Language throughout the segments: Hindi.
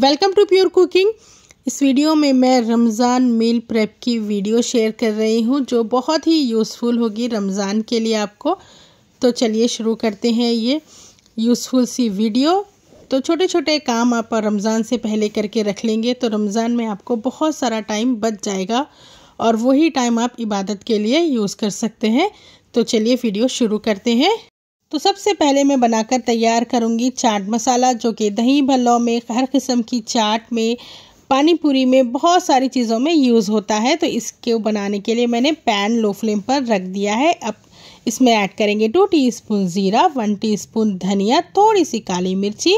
वेलकम टू प्योर कुकिंग इस वीडियो में मैं रमज़ान मील प्रेप की वीडियो शेयर कर रही हूँ जो बहुत ही यूज़फुल होगी रमज़ान के लिए आपको तो चलिए शुरू करते हैं ये यूज़फुल सी वीडियो तो छोटे छोटे काम आप रमज़ान से पहले करके रख लेंगे तो रमज़ान में आपको बहुत सारा टाइम बच जाएगा और वही टाइम आप इबादत के लिए यूज़ कर सकते हैं तो चलिए वीडियो शुरू करते हैं तो सबसे पहले मैं बनाकर तैयार करूँगी चाट मसाला जो कि दही भल्लों में हर किस्म की चाट में पानी पूरी में बहुत सारी चीज़ों में यूज़ होता है तो इसके बनाने के लिए मैंने पैन लो फ्लेम पर रख दिया है अब इसमें ऐड करेंगे टू टीस्पून ज़ीरा वन टीस्पून धनिया थोड़ी सी काली मिर्ची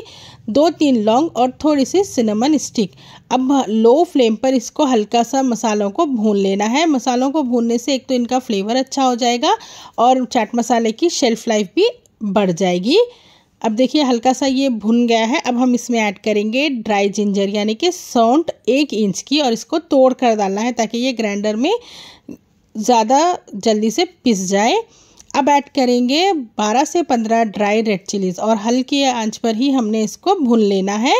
दो तीन लौंग और थोड़ी सी सिनेमन स्टिक अब लो फ्लेम पर इसको हल्का सा मसालों को भून लेना है मसालों को भूनने से एक तो इनका फ्लेवर अच्छा हो जाएगा और चाट मसाले की शेल्फ़ लाइफ भी बढ़ जाएगी अब देखिए हल्का सा ये भुन गया है अब हम इसमें ऐड करेंगे ड्राई जिंजर यानी कि सौंट एक इंच की और इसको तोड़ कर डालना है ताकि ये ग्राइंडर में ज़्यादा जल्दी से पिस जाए अब ऐड करेंगे 12 से 15 ड्राई रेड चिलीज़ और हल्की आंच पर ही हमने इसको भून लेना है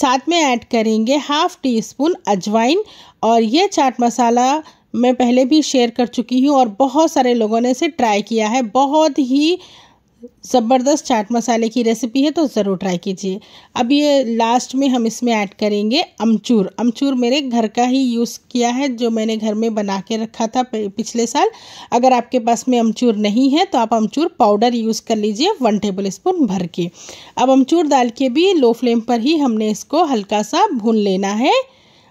साथ में ऐड करेंगे हाफ़ टी स्पून अजवाइन और ये चाट मसाला मैं पहले भी शेयर कर चुकी हूँ और बहुत सारे लोगों ने इसे ट्राई किया है बहुत ही ज़बरदस्त चाट मसाले की रेसिपी है तो ज़रूर ट्राई कीजिए अब ये लास्ट में हम इसमें ऐड करेंगे अमचूर अमचूर मेरे घर का ही यूज़ किया है जो मैंने घर में बना के रखा था पिछले साल अगर आपके पास में अमचूर नहीं है तो आप अमचूर पाउडर यूज़ कर लीजिए वन टेबल स्पून भर के अब अमचूर डाल के भी लो फ्लेम पर ही हमने इसको हल्का सा भून लेना है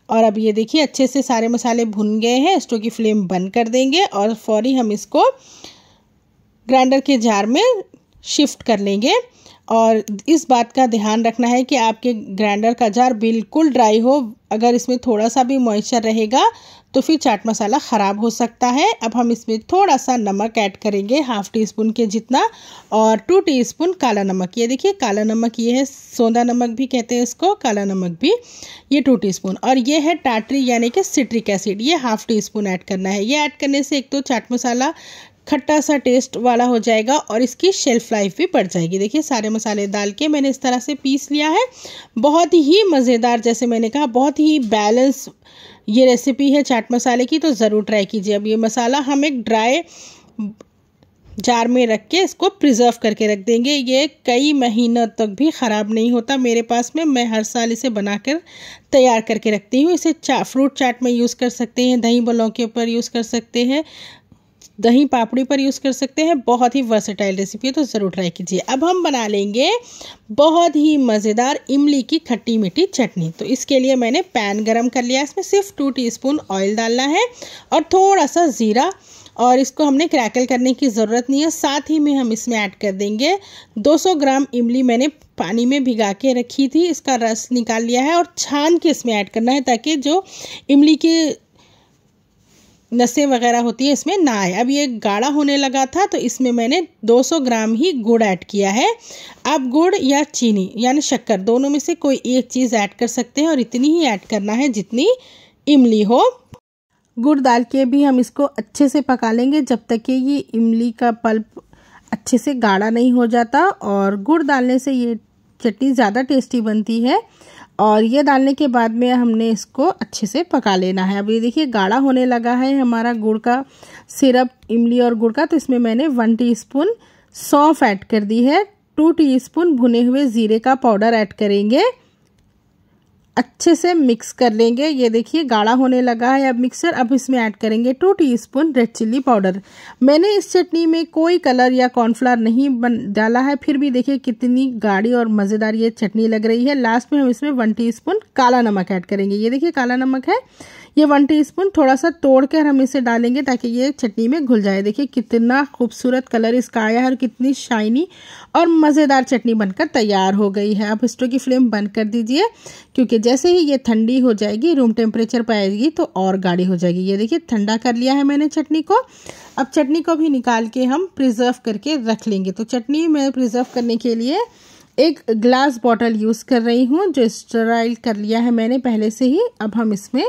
और अब ये देखिए अच्छे से सारे मसाले भुन गए हैं स्टोव की फ्लेम बंद कर देंगे और फौरी हम इसको ग्राइंडर के जार में शिफ्ट कर लेंगे और इस बात का ध्यान रखना है कि आपके ग्राइंडर का जार बिल्कुल ड्राई हो अगर इसमें थोड़ा सा भी मॉइस्चर रहेगा तो फिर चाट मसाला ख़राब हो सकता है अब हम इसमें थोड़ा सा नमक ऐड करेंगे हाफ़ टी स्पून के जितना और टू टी स्पून काला नमक ये देखिए काला नमक ये है सोंदा नमक भी कहते हैं इसको काला नमक भी ये टू टी स्पून और ये है टाटरी यानी कि सिट्रिक एसिड ये हाफ़ टी स्पून ऐड करना है ये ऐड करने से एक तो चाट मसाला खट्टा सा टेस्ट वाला हो जाएगा और इसकी शेल्फ लाइफ भी बढ़ जाएगी देखिए सारे मसाले डाल के मैंने इस तरह से पीस लिया है बहुत ही मज़ेदार जैसे मैंने कहा बहुत ही बैलेंस ये रेसिपी है चाट मसाले की तो ज़रूर ट्राई कीजिए अब ये मसाला हम एक ड्राई जार में रख के इसको प्रिजर्व करके रख देंगे ये कई महीनों तक भी ख़राब नहीं होता मेरे पास में मैं हर साल इसे बनाकर तैयार करके रखती हूँ इसे चा फ्रूट चाट में यूज़ कर सकते हैं दही बलों के ऊपर यूज़ कर सकते हैं दही पापड़ी पर यूज़ कर सकते हैं बहुत ही वर्सेटाइल रेसिपी है तो ज़रूर ट्राई कीजिए अब हम बना लेंगे बहुत ही मज़ेदार इमली की खट्टी मीठी चटनी तो इसके लिए मैंने पैन गरम कर लिया इसमें सिर्फ टू टीस्पून ऑयल डालना है और थोड़ा सा ज़ीरा और इसको हमने क्रैकल करने की ज़रूरत नहीं है साथ ही में हम इसमें ऐड कर देंगे 200 ग्राम इमली मैंने पानी में भिगा के रखी थी इसका रस निकाल लिया है और छान के इसमें ऐड करना है ताकि जो इमली की नसें वगैरह होती है इसमें ना आए अब ये गाढ़ा होने लगा था तो इसमें मैंने 200 ग्राम ही गुड़ ऐड किया है अब गुड़ या चीनी यानी शक्कर दोनों में से कोई एक चीज़ ऐड कर सकते हैं और इतनी ही ऐड करना है जितनी इमली हो गुड़ डाल के भी हम इसको अच्छे से पका लेंगे जब तक कि ये इमली का पल्प अच्छे से गाढ़ा नहीं हो जाता और गुड़ डालने से ये चटनी ज़्यादा टेस्टी बनती है और ये डालने के बाद में हमने इसको अच्छे से पका लेना है अब ये देखिए गाढ़ा होने लगा है हमारा गुड़ का सिरप इमली और गुड़ का तो इसमें मैंने वन टीस्पून सौंफ ऐड कर दी है टू टीस्पून भुने हुए ज़ीरे का पाउडर ऐड करेंगे अच्छे से मिक्स कर लेंगे ये देखिए गाढ़ा होने लगा है अब मिक्सर अब इसमें ऐड करेंगे two teaspoon red chilli powder मैंने इस चटनी में कोई कलर या कॉर्नफ्लावर नहीं बन डाला है फिर भी देखिए कितनी गाढ़ी और मज़ेदार ये चटनी लग रही है लास्ट में हम इसमें वन टीस्पून काला नमक ऐड करेंगे ये देखिए काला नमक है ये वन टीस्पून थोड़ा सा तोड़ कर हम इसे डालेंगे ताकि ये चटनी में घुल जाए देखिए कितना खूबसूरत कलर इसका आया है और कितनी शाइनी और मज़ेदार चटनी बनकर तैयार हो गई है अब स्टोव की फ्लेम बंद कर दीजिए क्योंकि जैसे ही ये ठंडी हो जाएगी रूम टेम्परेचर पर आएगी तो और गाढ़ी हो जाएगी ये देखिए ठंडा कर लिया है मैंने चटनी को अब चटनी को भी निकाल के हम प्रिजर्व करके रख लेंगे तो चटनी मैं प्रिजर्व करने के लिए एक ग्लास बॉटल यूज़ कर रही हूँ जो स्टराइल कर लिया है मैंने पहले से ही अब हम इसमें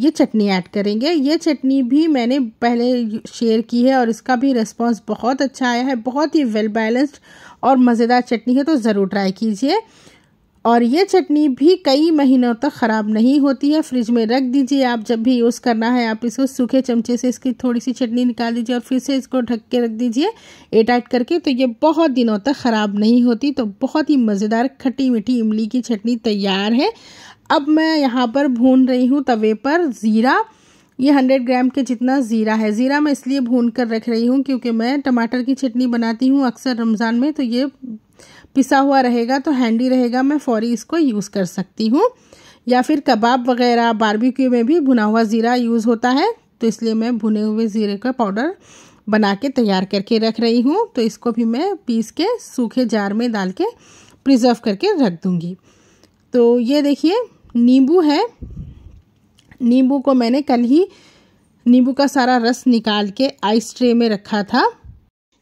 ये चटनी ऐड करेंगे ये चटनी भी मैंने पहले शेयर की है और इसका भी रिस्पांस बहुत अच्छा आया है बहुत ही वेल बैलेंस्ड और मज़ेदार चटनी है तो ज़रूर ट्राई कीजिए और ये चटनी भी कई महीनों तक ख़राब नहीं होती है फ्रिज में रख दीजिए आप जब भी यूज़ करना है आप इसको सूखे चमचे से इसकी थोड़ी सी चटनी निकाल दीजिए और फिर से इसको ढक के रख दीजिए एटाइट करके तो ये बहुत दिनों तक ख़राब नहीं होती तो बहुत ही मज़ेदार खट्टी मीठी इमली की चटनी तैयार है अब मैं यहाँ पर भून रही हूँ तवे पर ज़ीरा ये हंड्रेड ग्राम के जितना ज़ीरा है ज़ीरा मैं इसलिए भून कर रख रही हूँ क्योंकि मैं टमाटर की चटनी बनाती हूँ अक्सर रमज़ान में तो ये पिसा हुआ रहेगा तो हैंडी रहेगा मैं फौरी इसको यूज़ कर सकती हूँ या फिर कबाब वगैरह बारबेक्यू में भी भुना हुआ ज़ीरा यूज़ होता है तो इसलिए मैं भुने हुए ज़ीरे का पाउडर बना के तैयार करके रख रही हूँ तो इसको भी मैं पीस के सूखे जार में डाल के प्रिजर्व करके रख दूँगी तो ये देखिए नींबू है नींबू को मैंने कल ही नींबू का सारा रस निकाल के आइस ट्रे में रखा था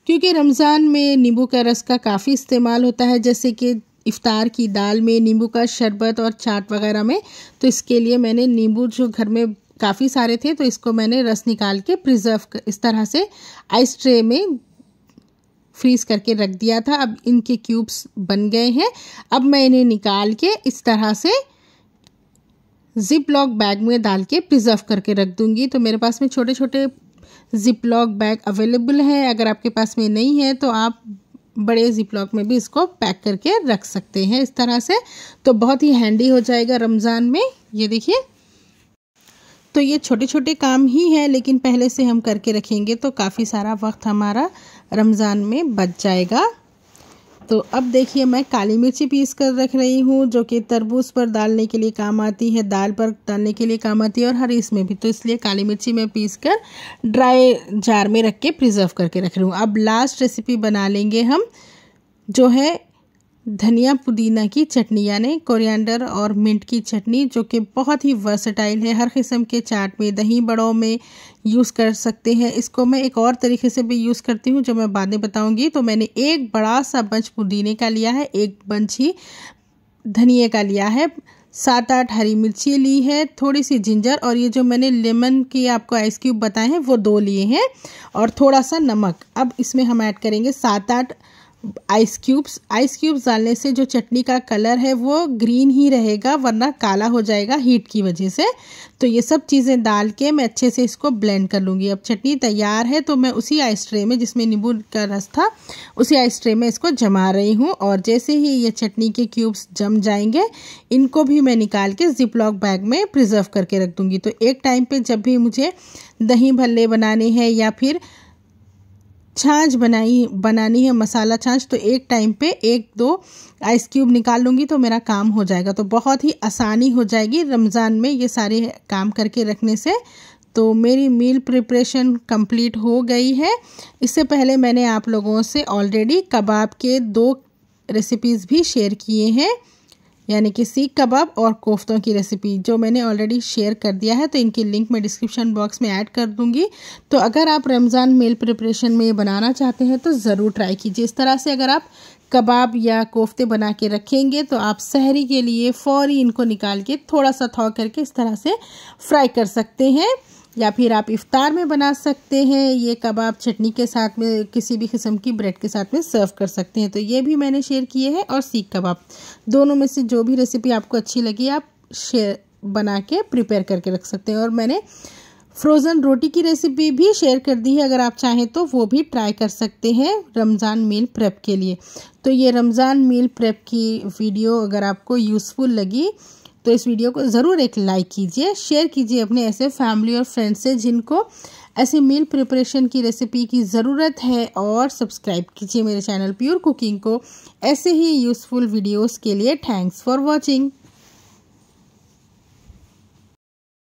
क्योंकि रमज़ान में नींबू का रस का काफ़ी इस्तेमाल होता है जैसे कि इफ़ार की दाल में नींबू का शरबत और चाट वगैरह में तो इसके लिए मैंने नींबू जो घर में काफ़ी सारे थे तो इसको मैंने रस निकाल के प्रिजर्व इस तरह से आइस ट्रे में फ्रीज़ करके रख दिया था अब इनके क्यूब्स बन गए हैं अब मैं इन्हें निकाल के इस तरह से जिप लॉक बैग में डाल के प्रिजर्व करके रख दूँगी तो मेरे पास में छोटे छोटे जिप लॉक बैग अवेलेबल है अगर आपके पास में नहीं है तो आप बड़े जिप लॉक में भी इसको पैक करके रख सकते हैं इस तरह से तो बहुत ही हैंडी हो जाएगा रमज़ान में ये देखिए तो ये छोटे छोटे काम ही हैं लेकिन पहले से हम करके रखेंगे तो काफ़ी सारा वक्त हमारा रमज़ान में बच जाएगा तो अब देखिए मैं काली मिर्ची पीस कर रख रही हूँ जो कि तरबूज पर डालने के लिए काम आती है दाल पर डालने के लिए काम आती है और हरी इसमें भी तो इसलिए काली मिर्ची मैं पीस कर ड्राई जार में रख के प्रिजर्व करके रख रही हूँ अब लास्ट रेसिपी बना लेंगे हम जो है धनिया पुदीना की चटनी यानी कोरिएंडर और मिंट की चटनी जो कि बहुत ही वर्सटाइल है हर किस्म के चाट में दही बड़ों में यूज़ कर सकते हैं इसको मैं एक और तरीके से भी यूज़ करती हूँ जो मैं बाद में बताऊँगी तो मैंने एक बड़ा सा बंच पुदीने का लिया है एक बंच ही धनिए का लिया है सात आठ हरी मिर्ची ली है थोड़ी सी जिंजर और ये जो मैंने लेमन की आपको आइस क्यूब बताए हैं वो दो लिए हैं और थोड़ा सा नमक अब इसमें हम ऐड करेंगे सात आठ आइस क्यूब्स आइस क्यूब्स डालने से जो चटनी का कलर है वो ग्रीन ही रहेगा वरना काला हो जाएगा हीट की वजह से तो ये सब चीज़ें डाल के मैं अच्छे से इसको ब्लेंड कर लूँगी अब चटनी तैयार है तो मैं उसी आइस ट्रे में जिसमें नींबू का रस था उसी आइस ट्रे में इसको जमा रही हूँ और जैसे ही ये चटनी के क्यूब्स जम जाएंगे इनको भी मैं निकाल के जिप लॉक बैग में प्रिजर्व करके रख दूँगी तो एक टाइम पर जब भी मुझे दही भल्ले बनाने हैं या फिर छाछ बनाई बनानी है मसाला छाछ तो एक टाइम पे एक दो आइस क्यूब निकाल लूँगी तो मेरा काम हो जाएगा तो बहुत ही आसानी हो जाएगी रमज़ान में ये सारे काम करके रखने से तो मेरी मील प्रिपरेशन कंप्लीट हो गई है इससे पहले मैंने आप लोगों से ऑलरेडी कबाब के दो रेसिपीज़ भी शेयर किए हैं यानी कि सीख कबाब और कोफ्तों की रेसिपी जो मैंने ऑलरेडी शेयर कर दिया है तो इनकी लिंक मैं डिस्क्रिप्शन बॉक्स में ऐड कर दूंगी तो अगर आप रमज़ान मील प्रिपरेशन में बनाना चाहते हैं तो ज़रूर ट्राई कीजिए इस तरह से अगर आप कबाब या कोफ्ते बना के रखेंगे तो आप शहरी के लिए फ़ौरी इनको निकाल के थोड़ा सा थौ करके इस तरह से फ्राई कर सकते हैं या फिर आप इफ़ार में बना सकते हैं ये कबाब चटनी के साथ में किसी भी किस्म की ब्रेड के साथ में सर्व कर सकते हैं तो ये भी मैंने शेयर किए हैं और सीख कबाब दोनों में से जो भी रेसिपी आपको अच्छी लगी आप शेयर बना के प्रिपेयर करके रख सकते हैं और मैंने फ्रोज़न रोटी की रेसिपी भी शेयर कर दी है अगर आप चाहें तो वो भी ट्राई कर सकते हैं रमज़ान मील प्रेप के लिए तो ये रमज़ान मील प्रेप की वीडियो अगर आपको यूज़फुल लगी तो इस वीडियो को ज़रूर एक लाइक कीजिए शेयर कीजिए अपने ऐसे फैमिली और फ्रेंड्स से जिनको ऐसे मील प्रिपरेशन की रेसिपी की ज़रूरत है और सब्सक्राइब कीजिए मेरे चैनल प्योर कुकिंग को ऐसे ही यूज़फुल वीडियोस के लिए थैंक्स फॉर वॉचिंग